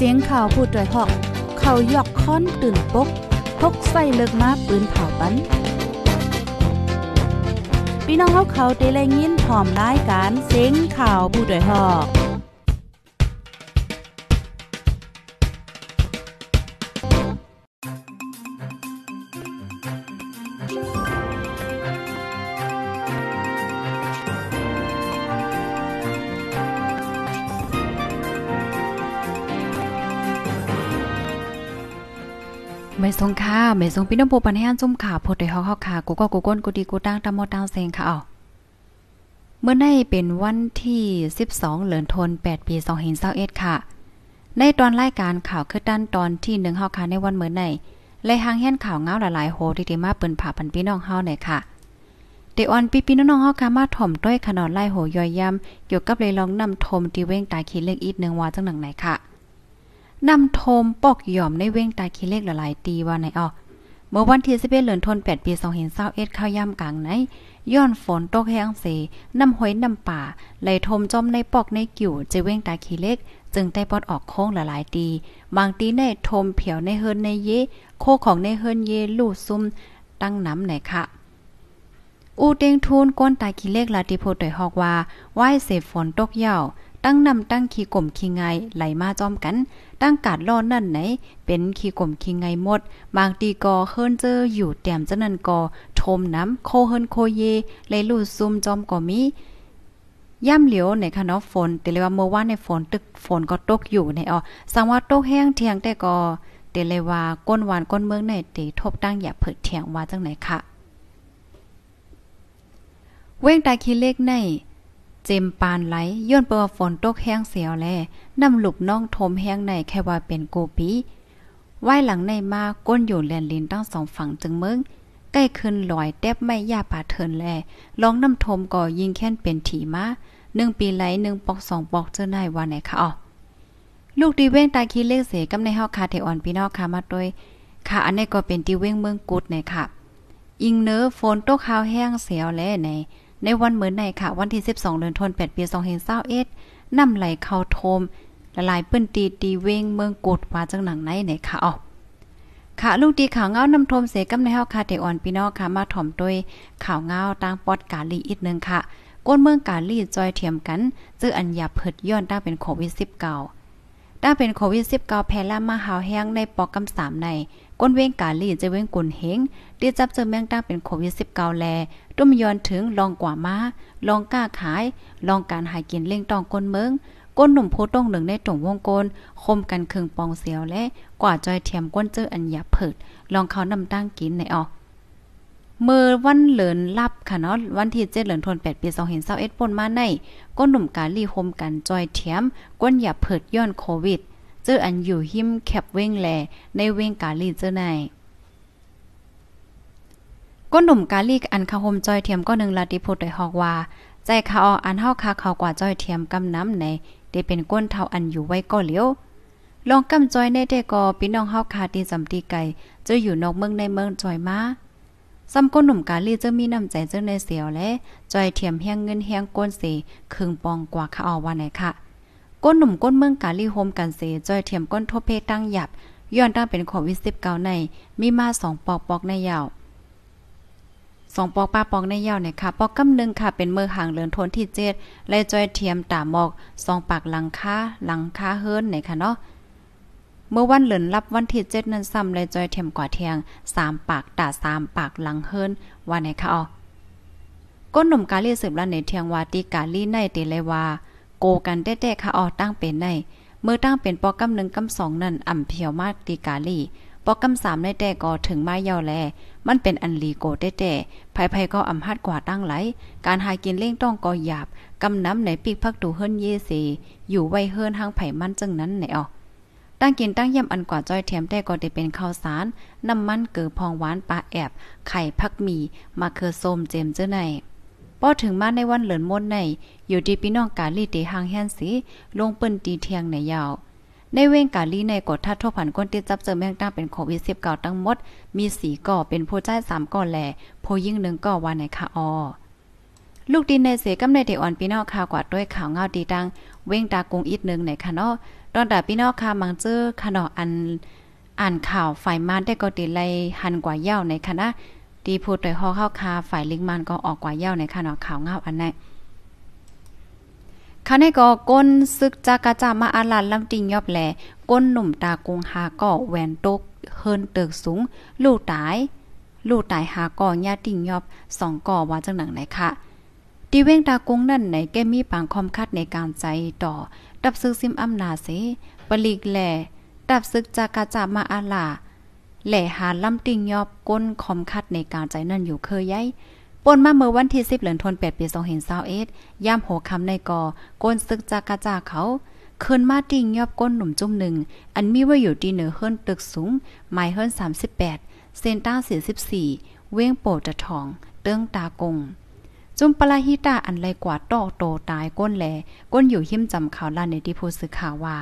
เสียงข่าวพูดด้วยหอก เขายกค้อนตื่นปกพกใส่เลิกมาปืนเผาปันพี่น้องเขาเขาเด้แลยินพร้อมร้ายการเสียงข่าวผู้ด้วยหอกไม่ทรงค่ะไม่ทรงพี่น้องผู้ปันให้อันซุ่มขาพดได้เฮาเฮอค่ะกูก็กูก้นกูดีกูตั้งตามอตั้งเซงค่ะอ้าวเมื่อได้เป็นวันที่ 12 เหลือนทน 8 ปี2521ค่ะ ในตอนรายการข่าวคือด้านตอนที่1เฮาค่ะในวันเมื่อในเลยหางแห่นข่าวเงาหลายๆโหที่ได้มาเปิ้นผ่าพันพี่น้องเฮาหน่อยค่ะเดออนปี่พี่น้องเฮาค่ะมาถ่อมต้อยขนาดไล่โหย่อยย่ำเกี่ยวกับเลยลองนำมที่เว้งตาขีเล็กอีกนึงว่าจังหนังไหนค่ะนำโทมปอกหย่อมในเว้งตาคีเลขหลายตีว่าไหนออเมื่อวันที่11เดือนธันวาคมปี2521ข้าวย่ำกลางไหนย้อนฝนตกแห้งเสน้ำห้อยน้ำป่าไหลทมจมในปอกในกิ่วจะเว้งตาคีเล็ก จึงได้ปอดออกโค้งหลายๆตี บางตีในทมเผียวในเฮินในเยโคของในเฮินเยลู่ซุ่มตั้งน้ำไหนค่ะ อูเต็งทูนก้นตาคีเล็กลาติโพตอยฮอกว่าไหว้เสฝนตกเหย่าตั้งนำตั้งขีกลมขี้ไง ไหลมาจอมกัน ตั้งกาดล่อนั่นไหน เป็นขีกลมขี้ไง หมด บางตีกอเฮิรนเจออยู่แต้มจนันกอชมน้ำ โคเฮิรนโคเยไหลลู่ซุ่มจอมก็มี ย่ำเหลียวในค่ะเนาะฝนแต่เลยว่าเมื่อวานในฝนตึกฝนก็ตกอยู่ในอ๋อสังว่า ตกแห้งเทียง แต่ก็แต่เลยว่าก้นหวานก้นเมืองในตีทบตั้งอย่าเผิดเทียงว่าจังไหนค่ะ เว้งตาคีเลขในเจมปานไหลย้อนเปว่าฝนตกแห้งเสียวแลน้ำหลุบน้องทมแห้งในแค่ว่าเป็นโกปีไหวหลังในมาก้นอยู่แลนลินทั้งสองฝั่งจึงเมืองใกล้ขึ้นลอยแทบไม่ยาป่าเทินแลลองน้ำทมก่อยิงแค้นเป็นถีมาหนึ่งปีไหลหนึ่งปอกสองปอกเจอนายว่าไหนคะอ๋อลูกดีเว้งตาคีเลขเสกำในเฮาคาเทออนพี่น้องคามาด้วย ค่ะอันนี้ก็เป็นดีเว้งเมืองกุดในค่ะอิงเนื้อฝนตกขาวแห้งเสียวแลในในวันเหมือนในค่ะ วันที่ 12เดือนธันวาคมปี2521นำไหลเข้าโทมละลายปื้นตีตีเวงเมืองกดว่าจังหนังไหนไหนค่ะอ๋อค่ะลูกดีข่าวเงานำทมเสกำในเฮาค่ะเตออนพี่น้องค่ะมาถ่อมด้วยข่าวเงาตางปอดกาลีอีกนึงค่ะก้นเมืองกาลีจอยเทียมกันจื้ออัญญาเพิดย้อนตั้งเป็นโควิด 19ตั้งเป็นโควิด 19 แพร่ล่ามาหาวแห้งในปอกกำ3ในก้นเว้งกาลีจะเว้งกุนเฮงเดี่จับเจอแมงตั้งเป็นโควิด19แลตุ้มย้อนถึงลองกว่ามาลองกล้าขาย ลองการหายกินเล่งตองก้นเมืองก้นหนุ่มโพต้องหนึ่งในตรงวงกลมคมกันเคืองปองเสียวและกว่าจอยเทียมก้นเจออันหยาเผิด ลองเขานำตั้งกินในออก มื่อวันเหลินรับค่ะเนาะวันที่เจ็ดเหลินทนแปดปีสองเห็นเศร้าเอ็ดปนมาในก้นหนุ่มกาลีคมกันจอยเทียมก้นหยาเผิดย้อนโควิดจออันอยู่หิมแคบเว้งแลในเว้งกาลีเจอในก้นหนุ่มกาลีอันคาโฮมจอยเทียมก็หนึ่งลาติโพดอยฮอกว่า ใจคาออันเฮาคาเขากว่าจอยเทียมกำน้ำในได้เป็นก้นเทาอันอยู่ไว้ก็เลี้ยว ลองกำจอยในเด้ก็พี่น้องเฮาคาตีจำตีไก่เจะอยู่นอกเมืองในเมืองจอยมาซ้ำก้นหนุ่มกาลีเจะมีน้ำใจเจาในเสียวและจอยเทียมเฮียงเงินเฮียงก้นสีคึงปองกว่าคาออว่าไหนค่ะก้น หนุ่มก้นเมืองกาลีโฮมกันเสจอยเทียมก้นทบเพตั้งหยับย้อนตั้งเป็นโควิด19ใน มีมาสองปอกปอกในยาวสองปอกป้าปอกในยาวเนี่ยค่ะปอกกำนึงค่ะเป็นเมือห่างเลือนทนที่เจ็ดและจอยเทียมตาหมอกสองปากหลังค้าหลังค้าเฮิร์นเนี่ยค่ะเนาะเมื่อวันเหลือนรับวันที่เจ็ดนั้นซ้ำเลยจอยเทียมกว่าเทียงสามปากตาสามปากหลังเฮิร์นว่าไหนคะอ๋อก้นหนุ่มกาลีสืบละในเทียงวาติกาลีในเตเลวาโกกันแต้ๆค่ะออตั้งเป็นใน เมื่อตั้งเป็นปอกำาหนึ่งกำาสองนั่นอ่ำเพียวมากตีกาลี ปอกำาสามในแต่ก็ถึงมาเยาแล มันเป็นอันลีโกแต้ๆภัยๆก็อ่ำฮัดกว่าตั้งไหล การหากินเล่งต้องก็หยาบกำน้ำในปีกพักดูเฮิรนเยเซอยู่ไว้เฮิรนหางไผ่มันจึงนั้นไหนออตั้งกินตั้งเยี่ยมอันกว่าจ้อยแถมแต่ก็ได้เป็นข้าวสาร น้ำมันเกลือพองหวานปลาแอบ ไข่พักมี มาเคือส้มเจมเจ้าในพอถึงมาในวันเหลินมนใน อยู่ที่พี่น้องกาลีเตหางแฮนสีลงเปิ้นตีเทียงในยาว ในเว้งกาลีในกดทัดทบผันก้นติดจับเจอแมงตั้งเป็นโควิดสิบเก้าทั้งหมด มีสีก่อเป็นผู้ใจสามก่อแหล่ผู้ยิ่งหนึ่งก่อวานในคาออ ลูกดินในเสกำในเดอ่อนพี่น้องข่าวกว่าด้วยข่าวเงาดีดังเว้งตากงอีกหนึ่งในคะเนาะตอนดาพี่น้องข่าวมังเจอขนออันอ่านข่าวฝ่ายมารได้ก็ติไลหันกว่าเย้าในคณะดีพูดโดยหอเข้าคา ฝ่ายลิงมันก็ออกกว่าเย้าในข่ะนาดข่าวเงาอันไหนคันให้ก็ก้นซึกจากาจามาอาลันลำติงยอบแหลก้นหนุ่มตากงหาก็แหวนตกเฮินเติกสูงลูกตาย ลูกตายหาก่อย่าติงยอบสองก่อว่าจังหนังไหนคะดีเว้งตากงนั่นไหนแกมีปางคอมคัดในการใจต่อ ดับซึกซิมอำนาเสปลีกแหล่ดับซึกจากาจามาอาลาแหล่หาลำติงยอบก้นคอมคัดในการใจนั่นอยู่เคยย้ายป่นมาเมื่อวันที่10เหลือนทน8ปี2021ย่ามโหคำในกอก้นซึกจากกะจาเขา เคินมาติงยอบก้นหนุ่มจุ่มหนึ่ง อันมีไว้อยู่ที่เหนือเฮิรนตึกสูง ไมเฮิรน38เซนต้า44เว้งโปจะทอง เติ้งตากง จุ่มปลาฮิตาอันไรกว่าตอโตตายก้นแลก้นอยู่หิ้มจำข่าวลานในที่ผู้สื่อข่าวว่า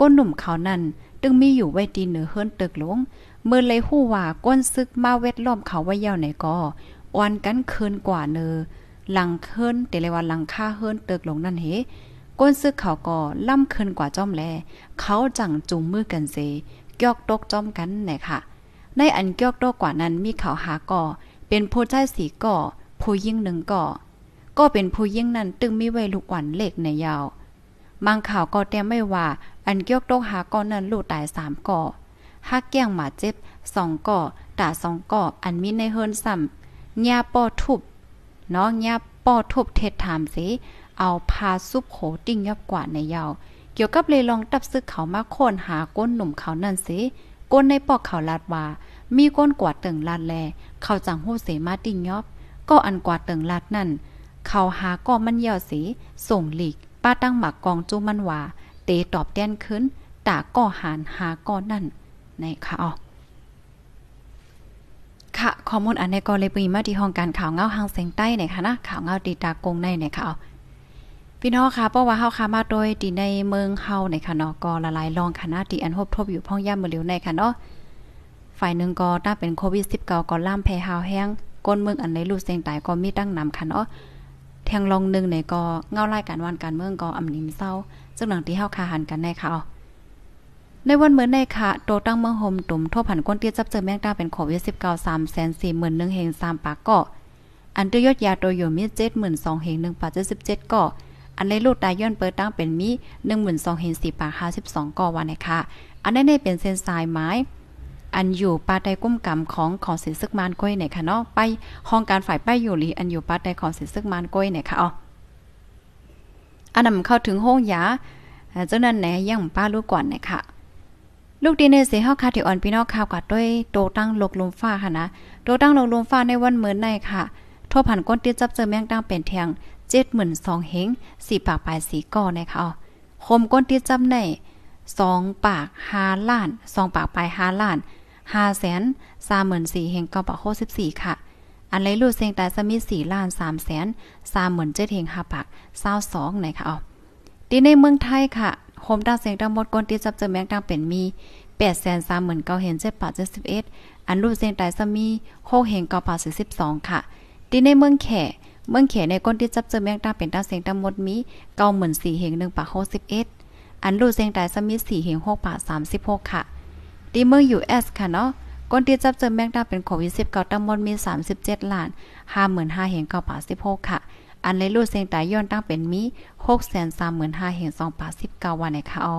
ก้นหนุ่มเขานั้นตึงมีอยู่ไว้ตีเหนือเฮิรนตึกหลวงเมื่อเลยหู้ว่า ก้นซึกมาเวทล้อมเขาไว้ยาวไหนก็อ่อนกันเคินกว่าเนอหลังเคินแต่เลยว่าหลังค่าเฮินเติกลงนั่นเฮก้นซึกเขาก็ล่ำเคินกว่าจ้อมแล เขาจังจุงมือกันเซกอกตกจ้อมกันไหนค่ะ ในอันกอกตกกว่านั้นมีเขาหาก่อ เป็นผู้ใจสีก่อผู้ยิ่งหนึ่งก่อก็เป็นผู้ยิ่งนั้นตึงมีไว้ลูกหวันเล็กในยาวบางข่าวก็แต่มไม่ว่า อันเกี่ยวตกหาก่อนนั้นลูกตายสามก่อหักแก้งหมาเจ็บสองก่อตาสองก่ออันมีในเฮิรนซ้ำญาป้อทุบ้องะญาป้อทุบเทศถามสิ เอาพาซุปโขติ่งยอบกว่าในยาวเกี่ยวกับเลยลองตับซึกเขามาโคนหาก้นหนุ่มเขานั่นสิก้นในปอกเขาลาดว่ามีก้นกวาดเติ่งลาดแล เขาจังหู้เสมาติ่งยอบ ก็อันกวาดเติ่งลาดนั่น เขาหาก็มันเ่ยสิ ส่งหลีกป้าตั้งหมักกองจูมันว่าเตตอบแดนขึ้นตาก็หานหาก็นั่นนะคะอ๋อค่ะข้อมูลอันีนก็เลยปีมาที่ห้องการข่าวเงาหางเสียงใต้นยคะนะ ข่าวเงาตีตากงในนี่ยค่ะพี่น้องค่ะ เพราะว่าเฮาค่ะมาโดยตีในเมืองเฮาในค่ะเนาะก็ละลายรองคณะที่อันพบทบอยู่พ่องย่ามือเหลียวในค่ะเนาะฝ่ายหนึ่งก็ตั้งเป็นโควิด -19 ก็ล่ามแพ้หาวแห้ง ก้นเมืองอันในลูกเสียงต้ก็มีตั้งนำค่ะเนาะแทงลองหนึ่งในก็เงาไล่การวันการเมืองก็อำนิมเศร้าซึ่งหลังที่เฮาคาหันกันในค่ะอ๋อในวันเหมือนในค่ะ โตตั้งเมืองห่มตุ่มโทผันก้นเตี้ยจับเจอแมงดาเป็นโควิดสิบเก้าสามแสนสี่หมื่นหนึ่งเฮงสามปากเกาะ อันตัวยอด ยาตัวอยู่มีเจ็ดหมื่นสองเฮงหนึ่งปากเจ็ดสิบเจ็ดเกาะ อันในลูกตายย้อนเปิดตั้งเป็นมีหนึ่งหมื่นสองเฮงสี่ปากห้าสิบสองเกาะวันในค่ะ อันในในเป็นเส้นสายไม้ อันอยู่ปาไตกุ้มกำมของของศิลซึกมานก้อยเนี่ยค่ะเนาะ ไป ห้องการฝ่ายไปอยู่หรืออันอยู่ปาไตของศิลซึกมานก้อยเนี่ยค่ะอ๋ออันนำเข้าถึงห้องยาเจ้านั่นแหนยังป้าลูกก่อนเนี่ยค่ะลูกดีเนเสเฮาคาที่อ่อนพี่น้องข่าวกัดด้วยโต ตั้งลกลมฟ้าค่ะนะโตตั้งลกลมฟ้าในวันเหมือนในค่ะทัผ่านก้นติดจับเจอแมงตั้งเป็นเทงเจ็ดหมื่นสองเฮงสี่ปากปลายสีก่อนะคะอ๋อคมก้นติดจับในสองปากหาล้านสองปากปลายหาล้านห้าแสนสามหมื่นสี่เฮงก้ปากโคสิบสี่ค่ะ อันไยลูเซงแงตาสมิสี่ล้านสามแสนสามหมื่นเจ็ดเฮงห้าปากเศร้าสองนะคะอ๋อดีในเมืองไทยค่ะโฮมดังเสียงดังหมดกนตีดจับเจอแมงดังเป็นมีแแปดสสนามหมื่นเก้าเห็นเจ็ดปาเจ็ดสิบเอ็ดอันรูปเสียงตายสามีโคเหงนกอปาสี่สิบสองค่ะที่ในเมืองแขเมืองแขในก้นตีดจับเจอแมงดังเป็นดังเสียงดังหมดมีเก้าหมื่นสี่เหงนหนึ่งปาโคสิบเอ็ดอันรูปเสียงตายสามีสี่เหงนหกปาสามสิบหกค่ะที่เมืองยูเอสค่ะเนาะก้นตีดจับเจอแมงดาเป็นโควิดส19ตั้งหมดมีสสามิบเจ37ล้านห้าหมื่นห้าเก้าปาสิบหกค่ะอันเลยลูดเซงตายย้อนตั้งเป็นมี 6 3 5 0เห็น289วันในค่ะออ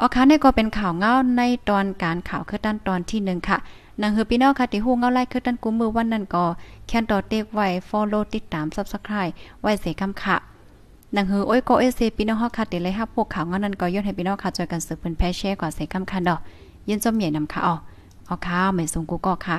ออค่ะนี่ก็เป็นข่าวเงาในตอนการข่าวคือด้านตอนที่หนึ่งค่ะนางเฮอพี่น้องค่ะที่ฮู้เงาไล่คือด้านกุมมือวันนั้นก็ แค่นต่อเต็กไว้ follow ติดตาม subscribe ไว้เสกำค่ะนางเฮอโอ้ยก็เอเซพี่น้องเฮาค่ะที่เลยรับพวกข่าวเงานั้นก็ย้อนให้พี่น้องค่ะช่วยกันสืบเพิ่นแพ้แชร์ก่อนเสกำค่ะเนาะยินจมใหญ่นำค่ะออออค่ะไม่สูงกูก็ค่ะ